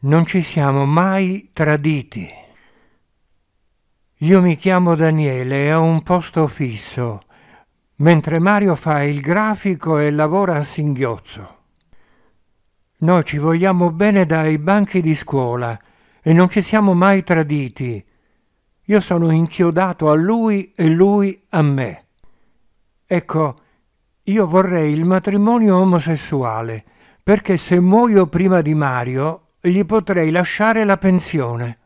non ci siamo mai traditi. Io mi chiamo Daniele e ho un posto fisso, mentre Mario fa il grafico e lavora a singhiozzo. Noi ci vogliamo bene dai banchi di scuola e non ci siamo mai traditi. Io sono inchiodato a lui e lui a me. Ecco, io vorrei il matrimonio omosessuale, perché se muoio prima di Mario gli potrei lasciare la pensione.